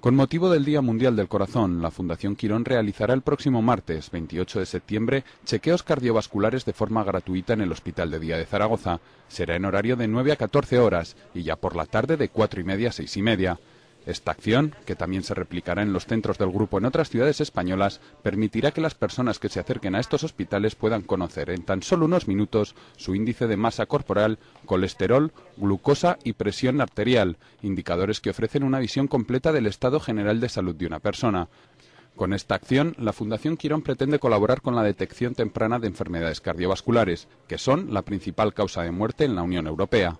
Con motivo del Día Mundial del Corazón, la Fundación Quirón realizará el próximo martes, 28 de septiembre, chequeos cardiovasculares de forma gratuita en el Hospital de Día de Zaragoza. Será en horario de 9 a 14 horas y ya por la tarde de 4 y media a 6 y media. Esta acción, que también se replicará en los centros del grupo en otras ciudades españolas, permitirá que las personas que se acerquen a estos hospitales puedan conocer en tan solo unos minutos su índice de masa corporal, colesterol, glucosa y presión arterial, indicadores que ofrecen una visión completa del estado general de salud de una persona. Con esta acción, la Fundación Quirón pretende colaborar con la detección temprana de enfermedades cardiovasculares, que son la principal causa de muerte en la Unión Europea.